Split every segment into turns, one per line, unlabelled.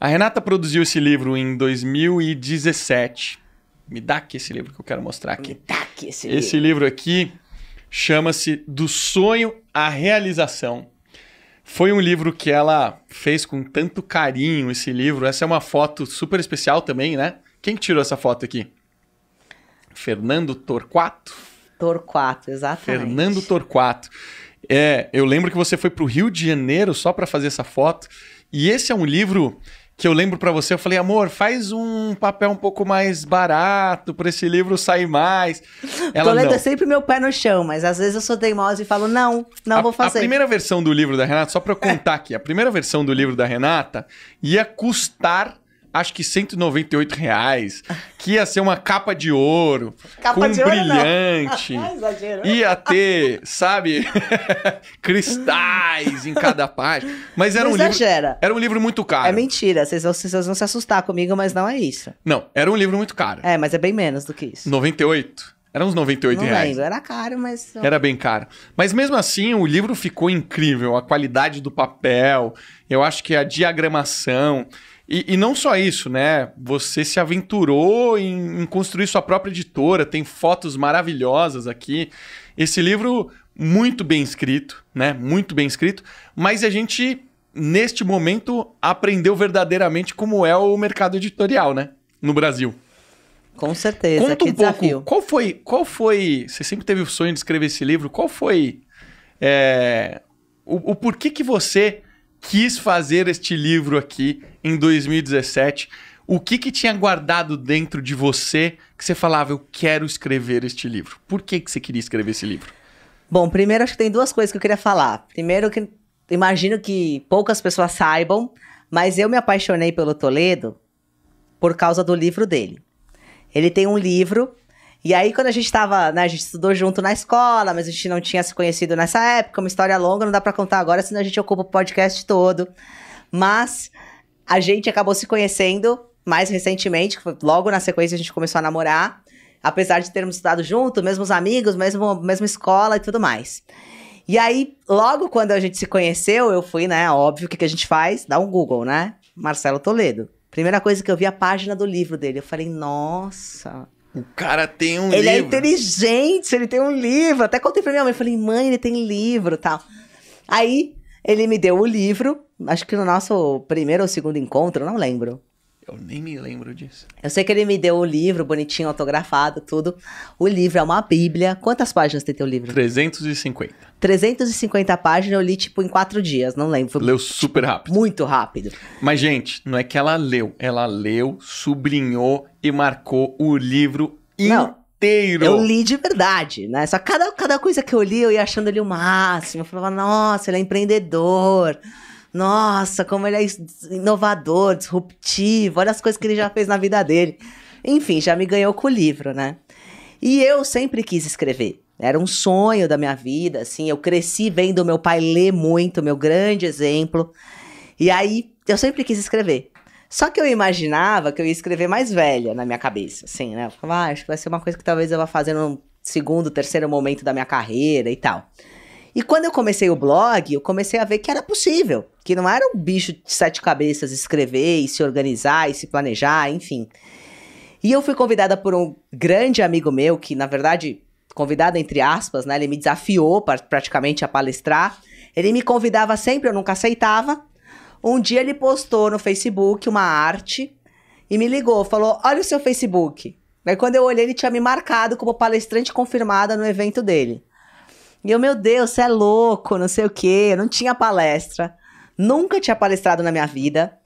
A Renata produziu esse livro em 2017. Me dá aqui esse livro que eu quero mostrar aqui. Me dá aqui esse livro. Esse livro aqui chama-se Do Sonho à Realização. Foi um livro que ela fez com tanto carinho, esse livro. Essa é uma foto super especial também, né? Quem tirou essa foto aqui? Fernando Torquato?
Torquato, exatamente.
Fernando Torquato. É, eu lembro que você foi para o Rio de Janeiro só para fazer essa foto e esse é um livro que eu lembro para você, eu falei, amor, faz um papel um pouco mais barato para esse livro sair mais. Ela Coleta não.
sempre meu pé no chão, mas às vezes eu sou teimosa e falo, não, não a, vou fazer. A primeira
versão do livro da Renata, só para é. contar aqui, a primeira versão do livro da Renata ia custar acho que 198 reais, que ia ser uma capa de ouro, capa com de brilhante, ouro, ah, ia ter, sabe, cristais em cada página. Mas era não um exagera. livro. Era
um livro muito caro. É mentira, vocês vão, vocês vão se assustar comigo, mas não é isso.
Não, era um livro muito caro.
É, mas é bem menos do que isso.
98? Era uns 98 não reais. Lembro. Era
caro, mas. Era
bem caro. Mas mesmo assim, o livro ficou incrível. A qualidade do papel, eu acho que a diagramação. E, e, não só isso, né? Você se aventurou em, em, construir sua própria editora, tem fotos maravilhosas aqui. Esse livro muito bem escrito, né? Muito bem escrito, mas a gente neste momento aprendeu verdadeiramente como é o mercado editorial, né? No Brasil.
Com certeza.
Conta um pouco. Desafio. Qual foi, qual foi? Você sempre teve o sonho de escrever esse livro. Qual foi é, o, o porquê que você quis fazer este livro aqui em 2017? O que, que tinha guardado dentro de você que você falava, eu quero escrever este livro? Por que, que você queria escrever esse livro?
Bom, primeiro acho que tem duas coisas que eu queria falar. Primeiro, que imagino que poucas pessoas saibam, mas eu me apaixonei pelo Toledo por causa do livro dele. Ele tem um livro e aí, quando a gente tava, né, a gente estudou junto na escola, mas a gente não tinha se conhecido nessa época, uma história longa, não dá para contar agora, senão a gente ocupa o podcast todo. Mas a gente acabou se conhecendo mais recentemente, logo na sequência a gente começou a namorar, apesar de termos estudado junto, mesmos amigos, mesmo, mesma escola e tudo mais. E aí, logo quando a gente se conheceu, eu fui, né, óbvio, o que, que a gente faz? Dá um Google, né? Marcelo Toledo. Primeira coisa que eu vi a página do livro dele. Eu falei, nossa, o
cara tem um ele é livro. Ele
é inteligente, ele tem um livro. Até contei pra minha mãe, falei, mãe, ele tem livro tal. Aí ele me deu o livro, acho que no nosso primeiro ou segundo encontro, não lembro. Eu nem me lembro disso. Eu sei que ele me deu o livro, bonitinho, autografado, tudo. O livro é uma bíblia. Quantas páginas tem teu livro? 350. 350 páginas, eu li, tipo, em quatro dias, não lembro. leu super rápido. Muito rápido.
Mas, gente, não é que ela leu. Ela leu, sublinhou e marcou o livro
não. inteiro. Eu li de verdade, né? Só cada, cada coisa que eu li, eu ia achando ele o máximo. Eu falava, nossa, ele é empreendedor nossa, como ele é inovador, disruptivo, olha as coisas que ele já fez na vida dele. Enfim, já me ganhou com o livro, né? E eu sempre quis escrever. Era um sonho da minha vida, assim. Eu cresci vendo meu pai ler muito, meu grande exemplo. E aí, eu sempre quis escrever. Só que eu imaginava que eu ia escrever mais velha na minha cabeça, assim, né? Eu falava, ah, acho que vai ser uma coisa que talvez eu vá fazer no segundo, terceiro momento da minha carreira e tal. E quando eu comecei o blog, eu comecei a ver que era possível, que não era um bicho de sete cabeças escrever e se organizar e se planejar, enfim. E eu fui convidada por um grande amigo meu, que na verdade, convidado entre aspas, né? Ele me desafiou pra, praticamente a palestrar. Ele me convidava sempre, eu nunca aceitava. Um dia ele postou no Facebook uma arte e me ligou, falou: Olha o seu Facebook. Aí quando eu olhei, ele tinha me marcado como palestrante confirmada no evento dele. E eu, meu Deus, você é louco, não sei o quê. Eu não tinha palestra. Nunca tinha palestrado na minha vida.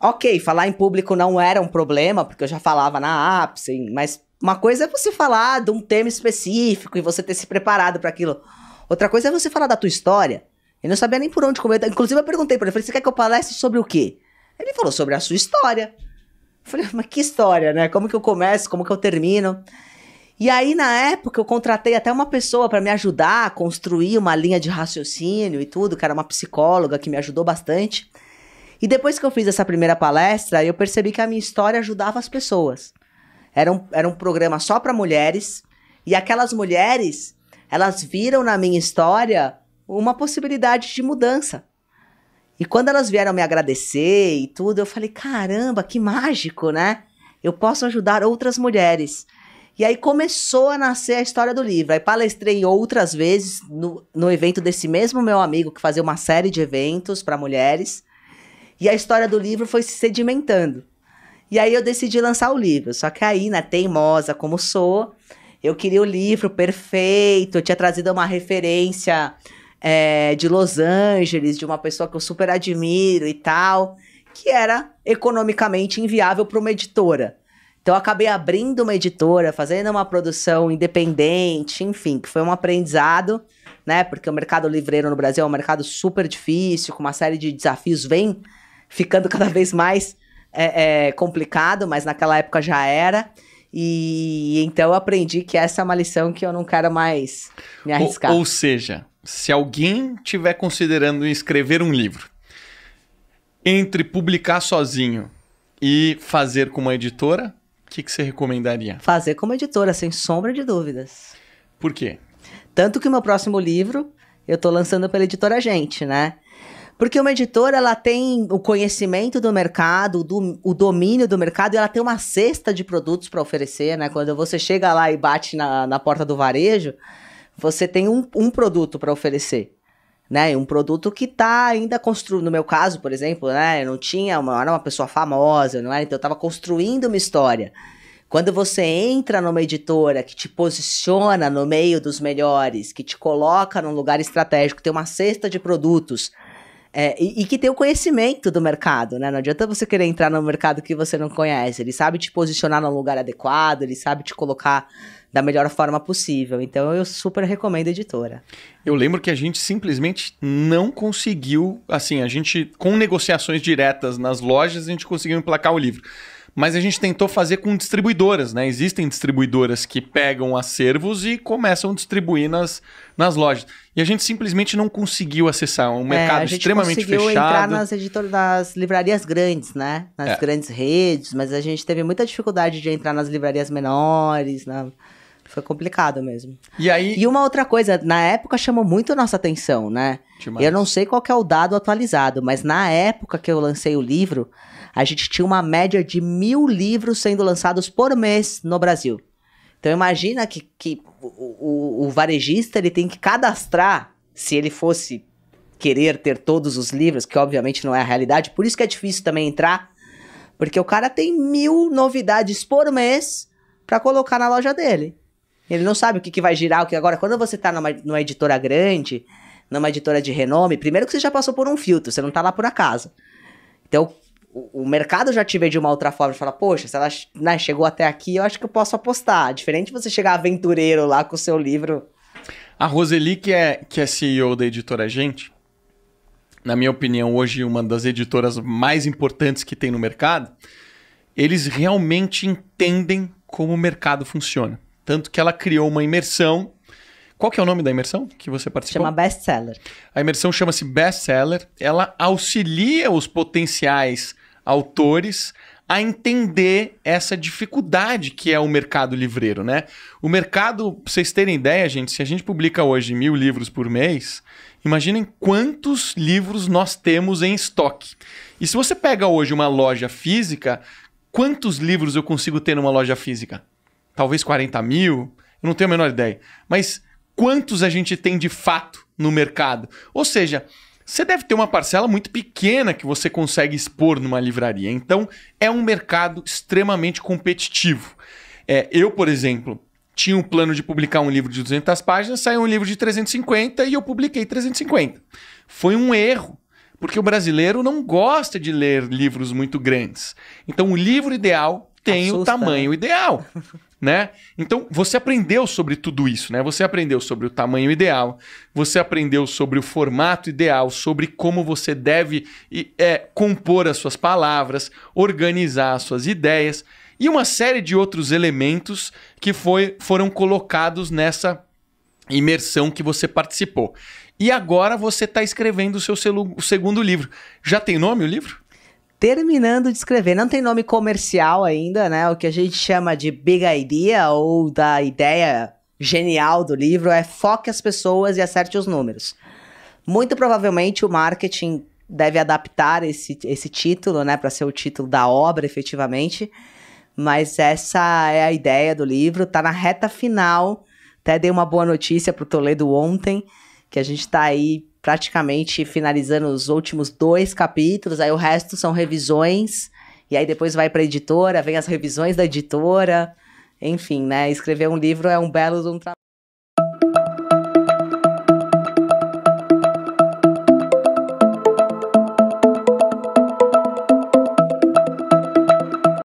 Ok, falar em público não era um problema, porque eu já falava na ápice, mas uma coisa é você falar de um tema específico e você ter se preparado para aquilo. Outra coisa é você falar da tua história. Eu não sabia nem por onde comer. Inclusive, eu perguntei para ele, falei, você quer que eu palestre sobre o quê? Ele falou sobre a sua história. Eu falei, mas que história, né? Como que eu começo? Como que eu termino? E aí, na época, eu contratei até uma pessoa para me ajudar a construir uma linha de raciocínio e tudo, que era uma psicóloga que me ajudou bastante. E depois que eu fiz essa primeira palestra, eu percebi que a minha história ajudava as pessoas. Era um, era um programa só para mulheres, e aquelas mulheres, elas viram na minha história uma possibilidade de mudança. E quando elas vieram me agradecer e tudo, eu falei: caramba, que mágico, né? Eu posso ajudar outras mulheres. E aí começou a nascer a história do livro. Aí palestrei outras vezes no, no evento desse mesmo meu amigo, que fazia uma série de eventos para mulheres. E a história do livro foi se sedimentando. E aí eu decidi lançar o livro. Só que aí, na né, teimosa como sou, eu queria o livro perfeito. Eu tinha trazido uma referência é, de Los Angeles, de uma pessoa que eu super admiro e tal, que era economicamente inviável para uma editora. Então, eu acabei abrindo uma editora, fazendo uma produção independente, enfim, que foi um aprendizado, né? Porque o mercado livreiro no Brasil é um mercado super difícil, com uma série de desafios, vem ficando cada vez mais é, é, complicado, mas naquela época já era. E então eu aprendi que essa é uma lição que eu não quero mais me arriscar. Ou, ou
seja, se alguém estiver considerando escrever um livro, entre publicar sozinho e fazer com uma editora, que, que você recomendaria?
Fazer como editora, sem sombra de dúvidas. Por quê? Tanto que o meu próximo livro eu estou lançando pela editora Gente, né? Porque uma editora ela tem o conhecimento do mercado, do, o domínio do mercado, e ela tem uma cesta de produtos para oferecer, né? Quando você chega lá e bate na, na porta do varejo, você tem um, um produto para oferecer né? Um produto que tá ainda construindo. No meu caso, por exemplo, né? Eu não tinha uma, era uma pessoa famosa, não era? É? Então eu tava construindo uma história. Quando você entra numa editora que te posiciona no meio dos melhores, que te coloca num lugar estratégico, tem uma cesta de produtos é, e, e, que tem o conhecimento do mercado, né? Não adianta você querer entrar no mercado que você não conhece. Ele sabe te posicionar no lugar adequado, ele sabe te colocar da melhor forma possível. Então eu super recomendo a editora. Eu
lembro que a gente simplesmente não conseguiu, assim, a gente com negociações diretas nas lojas, a gente conseguiu emplacar o livro mas a gente tentou fazer com distribuidoras, né? Existem distribuidoras que pegam acervos e começam a distribuir nas, nas lojas. E a gente simplesmente não conseguiu acessar um é, mercado é, a gente extremamente conseguiu fechado. entrar nas
editoras das livrarias grandes, né? Nas é. grandes redes, mas a gente teve muita dificuldade de entrar nas livrarias menores, né? Foi complicado mesmo. E aí? E uma outra coisa, na época chamou muito nossa atenção, né? Demais. Eu não sei qual é o dado atualizado, mas na época que eu lancei o livro, a gente tinha uma média de mil livros sendo lançados por mês no Brasil. Então imagina que, que o, o, o varejista ele tem que cadastrar, se ele fosse querer ter todos os livros, que obviamente não é a realidade, por isso que é difícil também entrar, porque o cara tem mil novidades por mês para colocar na loja dele. Ele não sabe o que, que vai girar, o que agora. Quando você está numa, numa editora grande, numa editora de renome, primeiro que você já passou por um filtro, você não está lá por acaso. Então, o, mercado já te vê de uma outra forma e fala, poxa, se ela né, chegou até aqui, eu acho que eu posso apostar. Diferente de você chegar aventureiro lá com o seu livro. A Roseli, que é, que
é CEO da editora Gente, na minha opinião, hoje uma das editoras mais importantes que tem no mercado, eles realmente entendem como o mercado funciona. Tanto que ela criou uma imersão. Qual que é o nome da imersão que você participou? Chama Bestseller. A imersão chama-se Bestseller. Ela auxilia os potenciais autores a entender essa dificuldade que é o mercado livreiro, né? O mercado, pra vocês terem ideia, gente, se a gente publica hoje mil livros por mês, imaginem quantos livros nós temos em estoque. E se você pega hoje uma loja física, quantos livros eu consigo ter numa loja física? Talvez 40 mil, eu não tenho a menor ideia. Mas quantos a gente tem de fato no mercado? Ou seja, você deve ter uma parcela muito pequena que você consegue expor numa livraria. Então, é um mercado extremamente competitivo. É, eu, por exemplo, tinha um plano de publicar um livro de 200 páginas, saiu um livro de 350 e eu publiquei 350. Foi um erro, porque o brasileiro não gosta de ler livros muito grandes. Então, o livro ideal tem Assusta. o tamanho né? ideal. né? Então você aprendeu sobre tudo isso, né? Você aprendeu sobre o tamanho ideal, você aprendeu sobre o formato ideal, sobre como você deve é, compor as suas palavras, organizar as suas ideias e uma série de outros elementos que foi, foram colocados nessa imersão que você participou. E agora você está escrevendo o seu o segundo livro. Já tem nome o livro?
terminando de escrever. Não tem nome comercial ainda, né? O que a gente chama de big idea ou da ideia genial do livro é foque as pessoas e acerte os números. Muito provavelmente o marketing deve adaptar esse, esse título, né, para ser o título da obra efetivamente. Mas essa é a ideia do livro, tá na reta final. Até dei uma boa notícia pro Toledo ontem, que a gente tá aí praticamente finalizando os últimos dois capítulos, aí o resto são revisões, e aí depois vai para a editora, vem as revisões da editora, enfim, né? Escrever um livro é um belo um trabalho.